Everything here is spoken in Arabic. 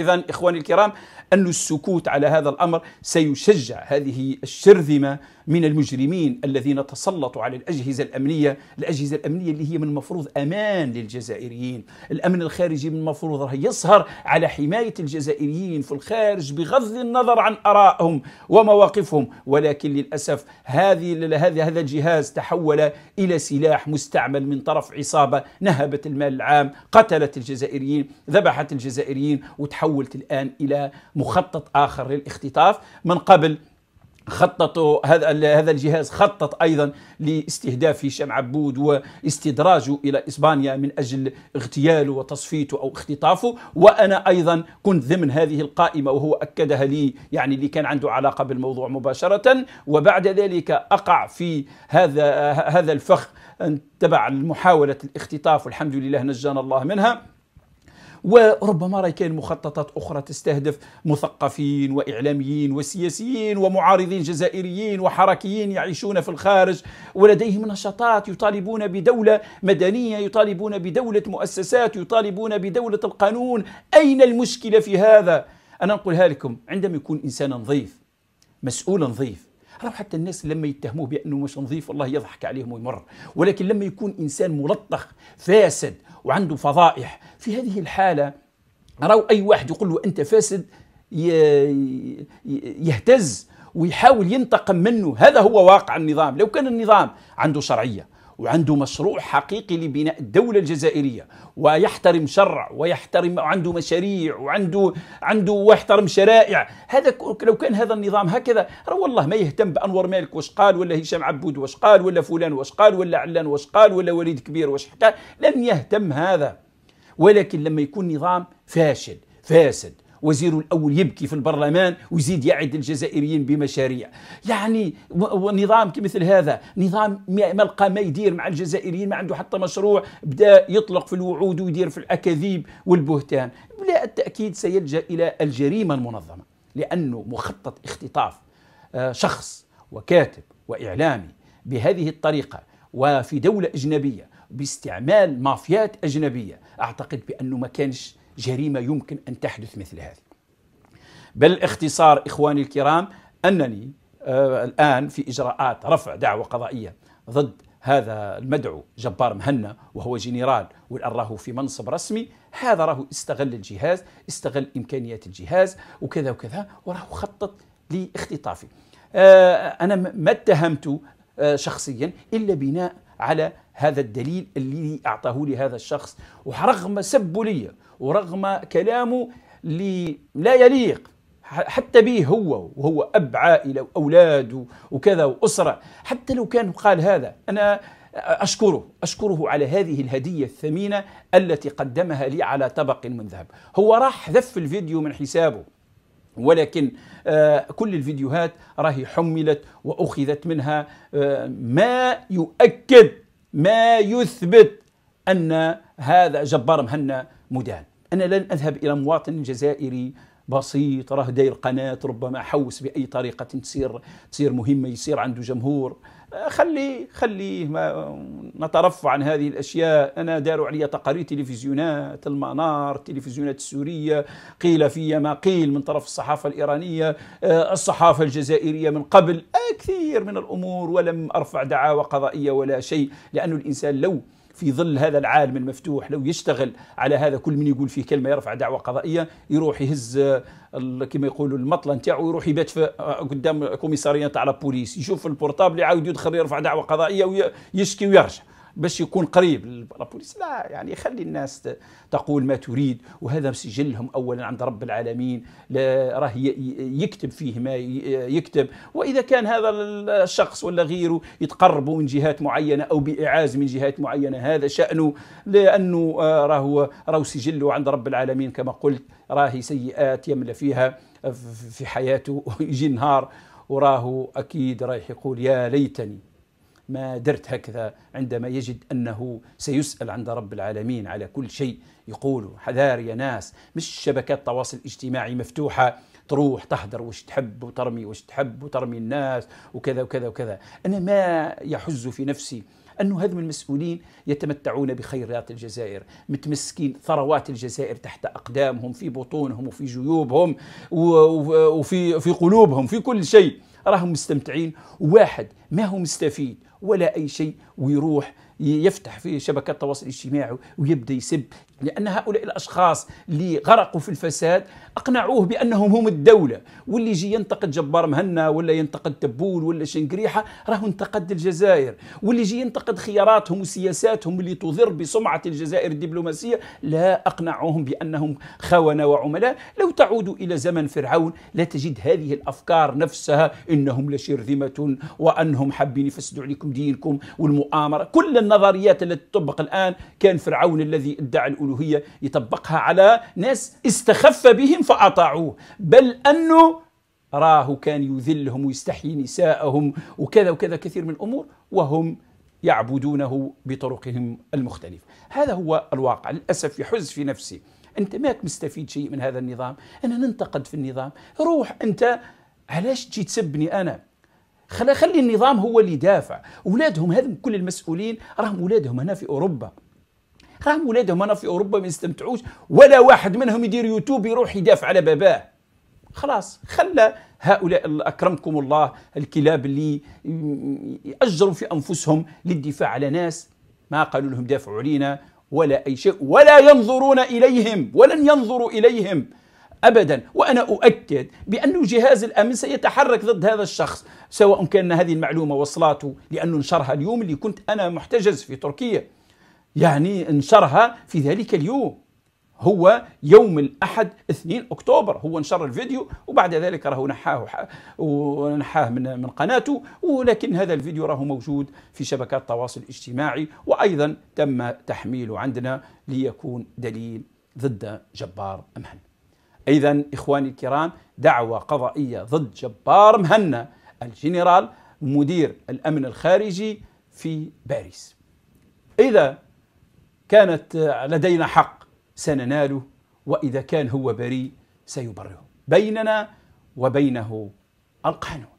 إذا إخواني الكرام أن السكوت على هذا الأمر سيشجع هذه الشرذمة من المجرمين الذين تسلطوا على الأجهزة الأمنية الأجهزة الأمنية اللي هي من المفروض أمان للجزائريين الأمن الخارجي من المفروض يسهر على حماية الجزائريين في الخارج بغض النظر عن آرائهم ومواقفهم ولكن للأسف هذه هذا هذا الجهاز تحول إلى سلاح مستعمل من طرف عصابة نهبت المال العام قتلت الجزائريين ذبحت الجزائريين وتحولت الآن إلى مخطط آخر للاختطاف من قبل خططوا هذا هذا الجهاز خطط ايضا لاستهداف هشام عبود واستدراجه الى اسبانيا من اجل اغتياله وتصفيته او اختطافه وانا ايضا كنت ضمن هذه القائمه وهو اكدها لي يعني اللي كان عنده علاقه بالموضوع مباشره وبعد ذلك اقع في هذا هذا الفخ تبع محاوله الاختطاف والحمد لله نجانا الله منها وربما راه كاين مخططات اخرى تستهدف مثقفين واعلاميين وسياسيين ومعارضين جزائريين وحركيين يعيشون في الخارج ولديهم نشاطات يطالبون بدوله مدنيه يطالبون بدوله مؤسسات يطالبون بدوله القانون اين المشكله في هذا انا نقولها لكم عندما يكون انسان نظيف مسؤول نظيف راهو حتى الناس لما يتهموه بانه مش نظيف والله يضحك عليهم ويمر ولكن لما يكون انسان ملطخ فاسد وعنده فضائح في هذه الحاله راو اي واحد يقول له انت فاسد يهتز ويحاول ينتقم منه هذا هو واقع النظام لو كان النظام عنده شرعيه وعنده مشروع حقيقي لبناء الدولة الجزائرية ويحترم شرع ويحترم وعنده مشاريع وعنده عنده ويحترم شرائع هذا لو كان هذا النظام هكذا راه والله ما يهتم بأنور مالك واش قال ولا هشام عبود واش قال ولا فلان واش قال ولا علان واش قال ولا وليد كبير واش حكى لن يهتم هذا ولكن لما يكون نظام فاشل فاسد وزير الأول يبكي في البرلمان ويزيد يعد الجزائريين بمشاريع يعني نظام مثل هذا نظام ما لقى ما يدير مع الجزائريين ما عنده حتى مشروع بدا يطلق في الوعود ويدير في الأكاذيب والبهتان بلا التأكيد سيلجأ إلى الجريمة المنظمة لأنه مخطط اختطاف آه، شخص وكاتب وإعلامي بهذه الطريقة وفي دولة أجنبية باستعمال مافيات أجنبية أعتقد بأنه ما كانش جريمه يمكن ان تحدث مثل هذه. بالاختصار اخواني الكرام انني آه الان في اجراءات رفع دعوه قضائيه ضد هذا المدعو جبار مهنا وهو جنرال والان راهو في منصب رسمي هذا راهو استغل الجهاز استغل امكانيات الجهاز وكذا وكذا وراهو خطط لاختطافي آه انا ما اتهمت آه شخصيا الا بناء على هذا الدليل الذي أعطاه لي هذا الشخص ورغم سبه لي ورغم كلامه اللي لا يليق حتى به هو وهو أب عائلة وأولاد وكذا وأسرة حتى لو كان قال هذا أنا أشكره أشكره على هذه الهدية الثمينة التي قدمها لي على طبق من ذهب هو راح ذف الفيديو من حسابه ولكن آه، كل الفيديوهات راهي حملت واخذت منها آه، ما يؤكد ما يثبت ان هذا جبار مهنا مدان انا لن اذهب الى مواطن جزائري بسيط راه داير قناه ربما حوس باي طريقه تصير تصير مهمه يصير عنده جمهور خليه آه، خليه ما نترفع عن هذه الاشياء انا داروا علي تقارير تلفزيونات المنار التلفزيونات السوريه قيل في ما قيل من طرف الصحافه الايرانيه آه، الصحافه الجزائريه من قبل كثير من الامور ولم ارفع دعاوى قضائيه ولا شيء لأن الانسان لو في ظل هذا العالم المفتوح لو يشتغل على هذا كل من يقول فيه كلمه يرفع دعوه قضائيه يروح يهز كما يقولوا المطله نتاعو يروح يبات آه، قدام كوميساريه تاع لابوليس يشوف البورتابل يعاود يدخل يرفع دعوه قضائيه ويشكي ويرجع باش يكون قريب للبوليس لا يعني خلي الناس تقول ما تريد وهذا سجلهم اولا عند رب العالمين راه يكتب فيه ما يكتب واذا كان هذا الشخص ولا غيره يتقربوا من جهات معينه او باعاز من جهات معينه هذا شانه لانه آه، راهو راهو سجله عند رب العالمين كما قلت راهي سيئات يملى فيها في حياته يجي نهار وراه اكيد رايح يقول يا ليتني ما درت هكذا عندما يجد أنه سيسأل عند رب العالمين على كل شيء يقوله حذار يا ناس مش شبكات التواصل الاجتماعي مفتوحة تروح تحضر وش تحب وترمي وش تحب وترمي الناس وكذا وكذا وكذا أنا ما يحز في نفسي أنه هذم المسؤولين يتمتعون بخيرات الجزائر متمسكين ثروات الجزائر تحت أقدامهم في بطونهم وفي جيوبهم وفي في قلوبهم في كل شيء راهم مستمتعين واحد ما هو مستفيد ولا اي شيء ويروح يفتح في شبكات التواصل الاجتماعي ويبدا يسب لأن هؤلاء الأشخاص اللي غرقوا في الفساد أقنعوه بأنهم هم الدولة واللي يجي ينتقد جبار مهنا ولا ينتقد تبول ولا شنقريحة راه انتقد الجزائر واللي يجي ينتقد خياراتهم وسياساتهم اللي تضر بسمعة الجزائر الدبلوماسية لا أقنعوهم بأنهم خونة وعملاء لو تعودوا إلى زمن فرعون لا تجد هذه الأفكار نفسها إنهم لشرذمة وأنهم حابين يفسدوا عليكم دينكم والمؤامرة كل النظريات التي تطبق الآن كان فرعون الذي ادعى الألوهية يطبقها على ناس استخف بهم فأطاعوه بل أنه راه كان يذلهم ويستحيي نساءهم وكذا وكذا كثير من الأمور وهم يعبدونه بطرقهم المختلفة هذا هو الواقع للأسف يحز في نفسي أنت ماك مستفيد شيء من هذا النظام أنا ننتقد في النظام روح أنت علاش تجي تسبني أنا خلي النظام هو اللي دافع اولادهم هذم كل المسؤولين راهم اولادهم هنا في أوروبا راهم ولادهم هنا في اوروبا ما يستمتعوش ولا واحد منهم يدير يوتيوب يروح يدافع على باباه خلاص خلى هؤلاء اكرمكم الله الكلاب اللي اجروا في انفسهم للدفاع على ناس ما قالوا لهم دافعوا علينا ولا اي شيء ولا ينظرون اليهم ولن ينظروا اليهم ابدا وانا اؤكد بان جهاز الامن سيتحرك ضد هذا الشخص سواء كان هذه المعلومه وصلاته لانه نشرها اليوم اللي كنت انا محتجز في تركيا يعني انشرها في ذلك اليوم هو يوم الأحد 2 أكتوبر هو نشر الفيديو وبعد ذلك راه نحاه ونحاه من من قناته ولكن هذا الفيديو راه موجود في شبكات التواصل الاجتماعي وأيضا تم تحميله عندنا ليكون دليل ضد جبار مهنا إذا إخواني الكرام دعوة قضائية ضد جبار مهنا الجنرال مدير الأمن الخارجي في باريس إذا كانت لدينا حق سنناله وإذا كان هو بريء سيبرره بيننا وبينه القانون